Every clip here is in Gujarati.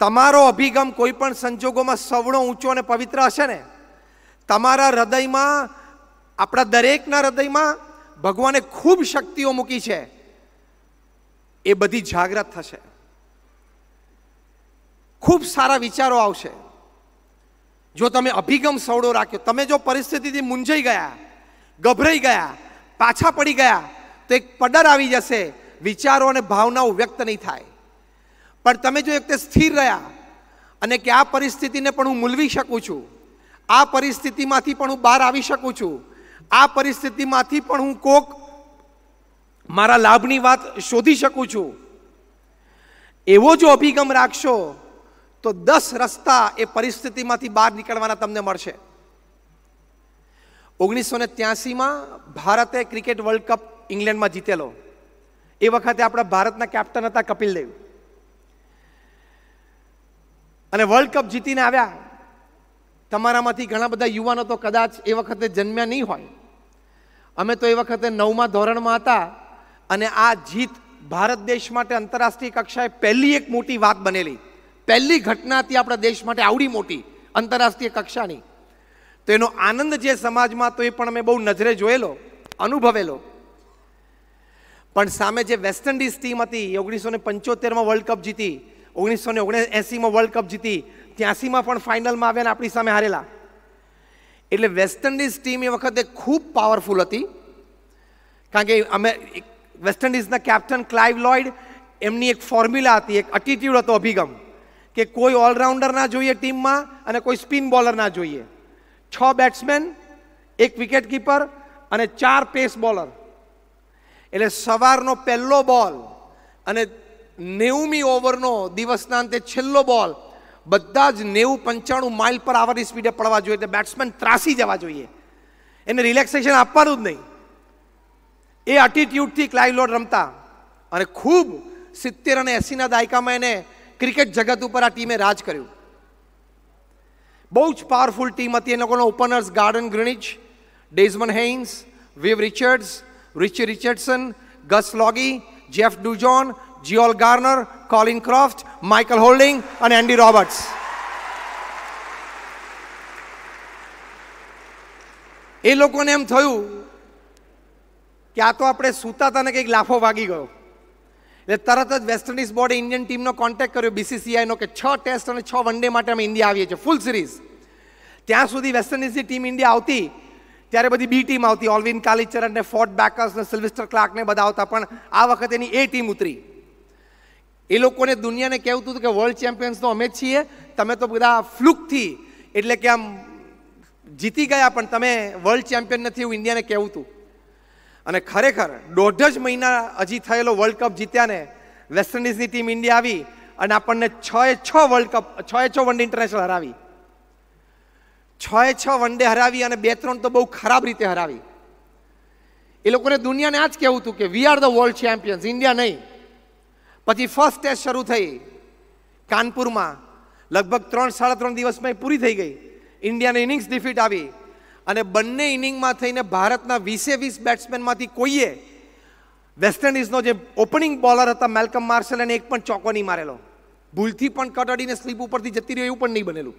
તમારો અભિગમ કોઈ પણ સંજોગોમાં સવણો ઊંચો અને પવિત્ર હશે ને તમારા હૃદયમાં આપણા દરેકના હૃદયમાં ભગવાને ખૂબ શક્તિઓ મૂકી છે એ બધી જાગ્રત થશે ખૂબ સારા વિચારો આવશે જો તમે અભિગમ સવડો રાખ્યો તમે જો પરિસ્થિતિથી મૂંઝાઈ ગયા ગભરાઈ ગયા પાછા પડી ગયા તો એક પડર આવી જશે વિચારો અને ભાવનાઓ વ્યક્ત નહીં થાય પણ તમે જો એક તે સ્થિર રહ્યા અને કે આ પરિસ્થિતિને પણ હું મૂલવી શકું છું આ પરિસ્થિતિમાંથી પણ હું બહાર આવી શકું છું આ પરિસ્થિતિમાંથી પણ હું કોક મારા લાભની વાત શોધી શકું છું એવો જો અભિગમ રાખશો તો દસ રસ્તા એ પરિસ્થિતિમાંથી બહાર નીકળવાના તમને મળશે ઓગણીસો ને ત્યાસીમાં ભારતે ક્રિકેટ વર્લ્ડ કપ ઇંગ્લેન્ડમાં જીતેલો એ વખતે આપણા ભારતના કેપ્ટન હતા કપિલ દેવ અને વર્લ્ડ કપ જીતીને આવ્યા તમારામાંથી ઘણા બધા યુવાનો તો કદાચ એ વખતે જન્મ્યા નહીં હોય અમે તો એ વખતે નવમા ધોરણમાં હતા અને આ જીત ભારત દેશ માટે આંતરરાષ્ટ્રીય કક્ષાએ પહેલી એક મોટી વાત બનેલી પહેલી ઘટના હતી આપણા દેશ માટે આવડી મોટી આંતરરાષ્ટ્રીય કક્ષાની તો એનો આનંદ જે સમાજમાં તો એ પણ મેં બહુ નજરે જોયેલો અનુભવેલો પણ સામે જે વેસ્ટ ઇન્ડિઝ ટીમ હતી ઓગણીસો ને પંચોતેરમાં વર્લ્ડ કપ જીતી ઓગણીસો ને ઓગણએંસીમાં વર્લ્ડ કપ જીતી ત્યાંસીમાં પણ ફાઇનલમાં આવ્યા અને આપણી સામે હારેલા એટલે વેસ્ટ ઇન્ડિઝ ટીમ એ વખતે ખૂબ પાવરફુલ હતી કારણ કે અમે વેસ્ટ ઇન્ડિઝના કેપ્ટન ક્લાઇવ લોઇડ એમની એક ફોર્મ્યુલા હતી એક અટીટ્યૂડ હતો અભિગમ કે કોઈ ઓલરાઉન્ડર ના જોઈએ ટીમમાં અને કોઈ સ્પિન બોલર ના જોઈએ છ બેટ્સમેન એક વિકેટ કીપર અને ચાર પેસ બોલર એટલે સવારનો પહેલો બોલ અને નેવમી ઓવરનો દિવસના અંતે છેલ્લો બોલ બધા જ નેવું પંચાણું માઇલ પર આવરની સ્પીડે પડવા જોઈએ એટલે બેટ્સમેન ત્રાસી જવા જોઈએ એને રિલેક્સેશન આપવાનું જ નહીં એ એટીટ્યૂડથી ક્લાઇવ લોડ રમતા અને ખૂબ સિત્તેર અને એસીના દાયકામાં એને ક્રિકેટ જગત ઉપર આ ટીમે રાજ કર્યું બહુ જ પાવરફુલ ટીમ હતી એ લોકોના openers Gordon Greenidge Desmond Haynes Viv Richards Richie Richardson Gus Logie Jeff Dujon Joel Garner Colin Croft Michael Holding અને એન્ડી રોબર્ટ્સ એ લોકોને એમ થયું કે આ તો આપણે સૂતા તને કંઈક લાફો વાગી ગયો એટલે તરત જ વેસ્ટ ઇન્ડિઝ બોર્ડે ઇન્ડિયન ટીમનો કોન્ટેક્ટ કર્યો બીસીસીઆઈનો કે છ ટેસ્ટ અને છ વન ડે માટે અમે ઇન્ડિયા આવીએ છીએ ફૂલ સિરીઝ ત્યાં સુધી વેસ્ટ ઇન્ડિઝની ટીમ ઇન્ડિયા આવતી ત્યારે બધી બી ટીમ આવતી ઓલવિન કાલિચરન ને ફોર્ટ બેકર્સ ને સિલ્વિસ્ટર ક્લાર્ક બધા આવતા પણ આ વખતે એની એ ટીમ ઉતરી એ લોકોને દુનિયાને કહેવું હતું કે વર્લ્ડ ચેમ્પિયન્સ તો અમે જ છીએ તમે તો બધા ફ્લુકથી એટલે કે આમ જીતી ગયા પણ તમે વર્લ્ડ ચેમ્પિયન નથી એવું ઇન્ડિયાને કહેવું હતું અને ખરેખર દોઢ જ મહિના હજી થયેલો વર્લ્ડ કપ જીત્યાને વેસ્ટ ઇન્ડિઝની ટીમ ઇન્ડિયા આવી અને આપણને છ એ છ વર્લ્ડ કપ છ એ છ વનડે ઇન્ટરનેશનલ હરાવી છ એ છ વન ડે હરાવી અને બે ત્રણ તો બહુ ખરાબ રીતે હરાવી એ લોકોને દુનિયાને આ જ કહેવું હતું કે we are the world champions India નહીં પછી ફર્સ્ટ ટેસ્ટ શરૂ થઈ કાનપુરમાં લગભગ ત્રણ સાડા ત્રણ દિવસમાં પૂરી થઈ ગઈ ઇન્ડિયાની ઇનિંગ્સ ડિફીટ આવી અને બંને ઇનિંગમાં થઈને ભારતના વીસે વીસ બેટ્સમેનમાંથી કોઈએ વેસ્ટ ઇન્ડિઝનો જે ઓપનિંગ બોલર હતા મેલકમ માર્શલ એને એક પણ ચોકો નહીં મારેલો ભૂલથી પણ કટ અડીને સ્લીપ ઉપરથી જતી રહ્યું એવું પણ નહીં બનેલું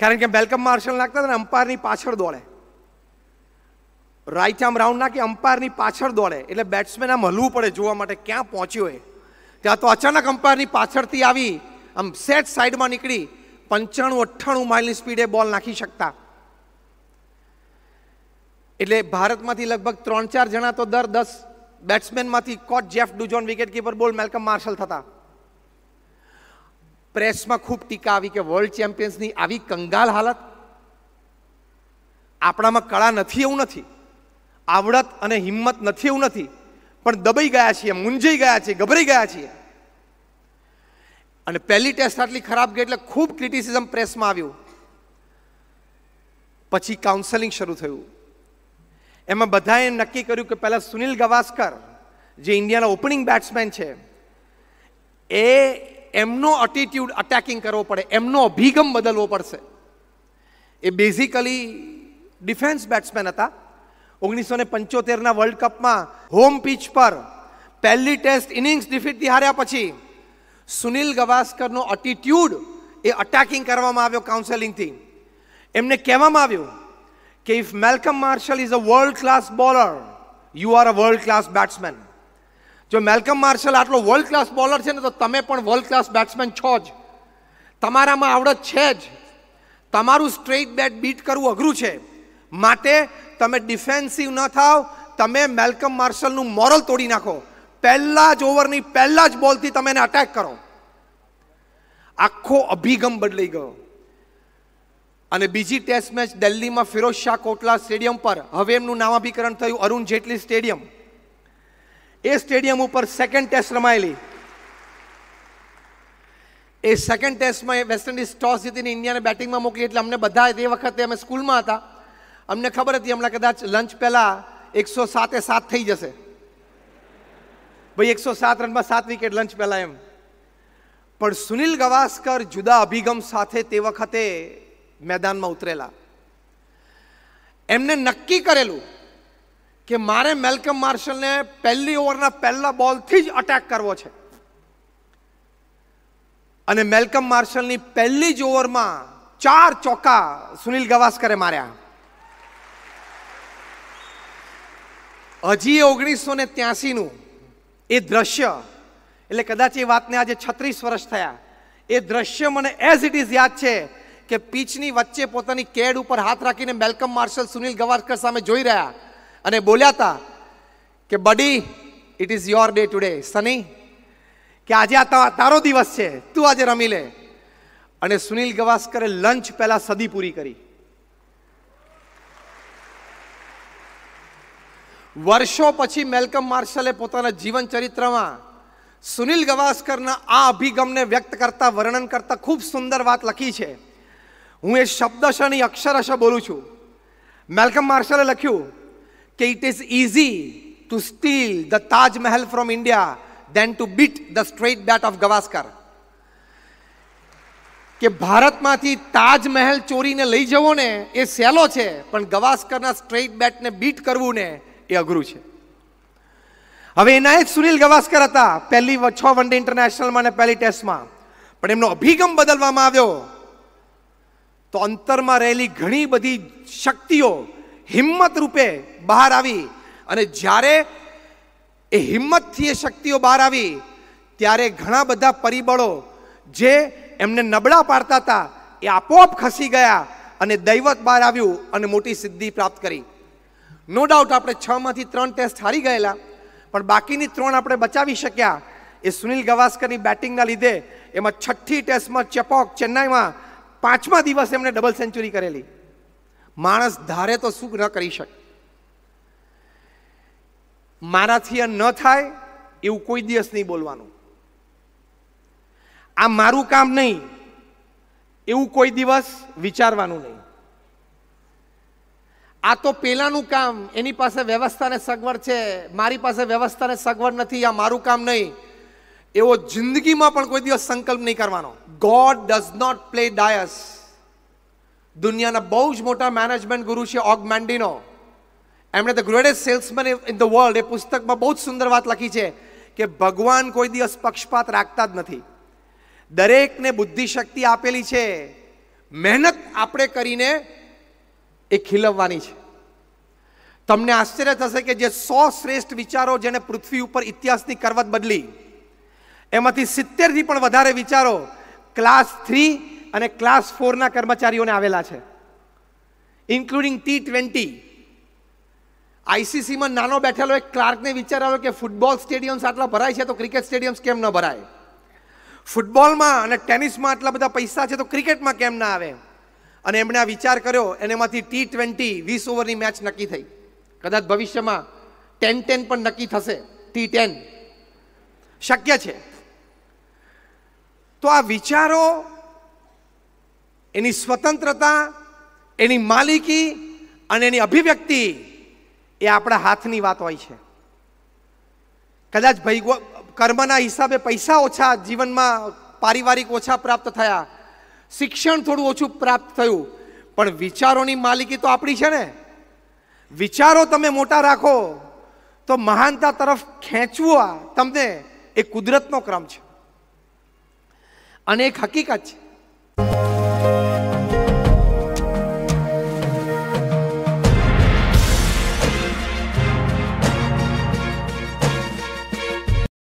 કારણ કે મેલકમ માર્શલ નાખતા હતા ને અંપાયરની પાછળ દોડે રાઈટ આર્મ રાઉન્ડના કે અંપાયરની પાછળ દોડે એટલે બેટ્સમેન આમ હલવું પડે જોવા માટે ક્યાં પહોંચ્યો એ ત્યાં તો અચાનક અમ્પાયરની પાછળથી આવી આમ સેટ સાઈડમાં નીકળી પંચાણું અઠ્ઠાણું માઇલની સ્પીડે બોલ નાખી શકતા એટલે ભારતમાંથી લગભગ ત્રણ ચાર જણા તો દર દસ બેટ્સમેનમાંથી કોટ જેફ ડુજોન વિકેટકીપર બોલ મેલકમ માર્શલ થતા પ્રેસમાં ખૂબ ટીકા આવી કે વર્લ્ડ ચેમ્પિયન્સની આવી કંગાલ હાલત આપણામાં કળા નથી એવું નથી આવડત અને હિંમત નથી એવું નથી પણ દબાઈ ગયા છીએ મૂંઝાઈ ગયા છીએ ગભરાઈ ગયા છીએ અને પહેલી ટેસ્ટ આટલી ખરાબ ગઈ એટલે ખૂબ ક્રિટિસિઝમ પ્રેસમાં આવ્યું પછી કાઉન્સેલિંગ શરૂ થયું એમાં બધાએ નક્કી કર્યું કે પહેલાં સુનિલ ગવાસ્કર જે ઇન્ડિયાના ઓપનિંગ બેટ્સમેન છે એ એમનો અટીટ્યુડ અટેકિંગ કરવો પડે એમનો અભિગમ બદલવો પડશે એ બેઝિકલી ડિફેન્સ બેટ્સમેન હતા ઓગણીસો ને પંચોતેરના વર્લ્ડ કપમાં હોમ પીચ પર પહેલી ટેસ્ટ ઇનિંગ્સ ડિફીટ હાર્યા પછી સુનિલ ગવાસ્કરનો અટીટ્યુડ એ અટેકિંગ કરવામાં આવ્યો કાઉન્સેલિંગથી એમને કહેવામાં આવ્યું કે if Malcolm Marshall is a world class bowler you are a world class batsman જો મેલકમ માર્શલ આટલો વર્લ્ડ ક્લાસ બોલર છે ને તો તમે પણ વર્લ્ડ ક્લાસ બેટ્સમેન છો જ તમારામાં આવડત છે જ તમારું સ્ટ્રેટ બેટ બીટ કરવું અઘરું છે માટે તમે ડિફેન્સિવ ન થાવ તમે મેલકમ માર્શલનું મોરલ તોડી નાખો પહેલા જ ઓવરની પહેલા જ બોલથી તમે એને અટેક કરો આખો અભિગમ બદલાઈ ગયો અને બીજી ટેસ્ટ મેચ દિલ્હીમાં ફિરોઝ શાહ કોટલા સ્ટેડિયમ પર હવે એમનું નામાભિકરણ થયું અરુણ જેટલી સ્ટેડિયમ એ સ્ટેડિયમ ઉપર સેકન્ડ ટેસ્ટ રમાયેલી એ સેકન્ડ ટેસ્ટમાં વેસ્ટ ઇન્ડિઝ ટોસ જીતીને ઇન્ડિયાને બેટિંગમાં મોકલી એટલે અમને બધા તે વખતે અમે સ્કૂલમાં હતા અમને ખબર હતી હમણાં કદાચ લંચ પહેલાં એકસો સાતે સાત થઈ જશે ભાઈ એકસો સાત રનમાં સાત વિકેટ લંચ પહેલાં એમ પણ સુનિલ ગવાસ્કર જુદા અભિગમ સાથે તે વખતે મેદાનમાં ઉતરેલા એમને નક્કી કરેલું કે મારે મેલકમ માર્શલને પહેલી ઓવરના પહેલા બોલથી જ અટેક કરવો છે અને મેલકમ માર્શલની પહેલી જ ઓવરમાં ચાર ચોકા સુનિલ ગવાસ્કરે માર્યા હજી ઓગણીસો ને ત્યાસીનું એ દ્રશ્ય એટલે કદાચ એ વાતને આજે છત્રીસ વર્ષ થયા એ દ્રશ્ય મને એઝ ઇટ ઇઝ યાદ છે કે પીચની વચ્ચે પોતાની કેડ ઉપર હાથ રાખીને મેલકમ માર્શલ સુનિલ ગવાસ્કર સામે જોઈ રહ્યા અને બોલ્યા હતા કે buddy it is your day today Sunny કે આજે આ તારો દિવસ છે તું આજે રમી લે અને સુનિલ ગવાસ્કરે લંચ પહેલાં સદી પૂરી કરી વર્ષો પછી મેલકમ માર્શલે પોતાના જીવન ચરિત્રમાં સુનિલ ગવાસ્કરના આ અભિગમને વ્યક્ત કરતા વર્ણન કરતા ખૂબ સુંદર વાત લખી છે હું એ શબ્દશની અક્ષરશ બોલું છું મેલકમ માર્શલે લખ્યું કે it is easy to steal the Taj Mahal from India than to beat the straight bat of Gavaskar કે ભારતમાંથી તાજમહેલ ચોરીને લઈ જવો ને એ સહેલો છે પણ ગવાસ્કરના સ્ટ્રેટ બેટને બીટ કરવું ને એ અઘરું છે હવે એનાયત સુનિલ ગવાસ્કર હતા પહેલી છ વન ડે ઇન્ટરનેશનલમાં અને પહેલી ટેસ્ટમાં પણ એમનો અભિગમ બદલવામાં આવ્યો તો અંતરમાં રહેલી ઘણી બધી શક્તિઓ હિંમત રૂપે બહાર આવી અને જ્યારે એ હિંમતથી એ શક્તિઓ બહાર આવી ત્યારે ઘણા બધા પરિબળો જે એમને નબળા પાડતા હતા એ આપોઆપ ખસી ગયા અને દૈવત બહાર આવ્યું અને મોટી સિદ્ધિ પ્રાપ્ત કરી નો ડાઉટ આપણે છમાંથી ત્રણ ટેસ્ટ હારી ગયેલા પણ બાકીની ત્રણ આપણે બચાવી શક્યા એ સુનિલ ગવાસ્કરની બેટિંગના લીધે એમાં છઠ્ઠી ટેસ્ટમાં ચેપોક ચેન્નાઈમાં પાંચમા દિવસે એમણે ડબલ સેન્ચુરી કરેલી માણસ ધારે તો શું ન કરી શકે મારાથી આ ન થાય એવું કોઈ દિવસ નહીં બોલવાનું આ મારું કામ નહીં એવું કોઈ દિવસ વિચારવાનું નહીં આ તો પેલાનું કામ એની પાસે વ્યવસ્થાને સગવડ છે મારી પાસે વ્યવસ્થાને સગવડ નથી આ મારું કામ નહીં એવો જિંદગીમાં પણ કોઈ દિવસ સંકલ્પ નહીં કરવાનો God does not play dice દુનિયાના બહુ જ મોટા મેનેજમેન્ટ ગુરુ છે ઓગ મેન્ડિનો એમણે the greatest salesman in the world એ પુસ્તકમાં બહુ જ સુંદર વાત લખી છે કે ભગવાન કોઈ દિવસ પક્ષપાત રાખતા જ નથી દરેકને બુદ્ધિશક્તિ આપેલી છે મહેનત આપણે કરીને એ ખીલવવાની છે તમને આશ્ચર્ય થશે કે જે સો શ્રેષ્ઠ વિચારો જેને પૃથ્વી ઉપર ઇતિહાસની કરવત બદલી એમાંથી સિત્તેરથી પણ વધારે વિચારો ક્લાસ થ્રી અને ક્લાસ ફોરના કર્મચારીઓને આવેલા છે ઇન્ક્લુડિંગ ટી ટ્વેન્ટી આઈસીસીમાં નાનો બેઠેલો એક ક્લાર્કને વિચાર આવ્યો કે ફૂટબોલ સ્ટેડિયમ્સ આટલા ભરાય છે તો ક્રિકેટ સ્ટેડિયમ્સ કેમ ન ભરાય ફૂટબોલમાં અને ટેનિસમાં આટલા બધા પૈસા છે તો ક્રિકેટમાં કેમ ના આવે અને એમણે આ વિચાર કર્યો અને એમાંથી ટી ટ્વેન્ટી વીસ ઓવરની મેચ નક્કી થઈ કદાચ ભવિષ્યમાં ટેન ટેન પણ નક્કી થશે ટી ટેન શક્ય છે તો આ વિચારો એની સ્વતંત્રતા એની માલિકી અને એની અભિવ્યક્તિ એ આપણા હાથની વાત હોય છે કદાચ ભૈગવ કર્મના હિસાબે પૈસા ઓછા જીવનમાં પારિવારિક ઓછા પ્રાપ્ત થયા શિક્ષણ થોડું ઓછું પ્રાપ્ત થયું પણ વિચારોની માલિકી તો આપણી છે ને વિચારો તમે મોટા રાખો તો મહાનતા તરફ આ તમને એ કુદરતનો ક્રમ છે અને એક હકીકત છે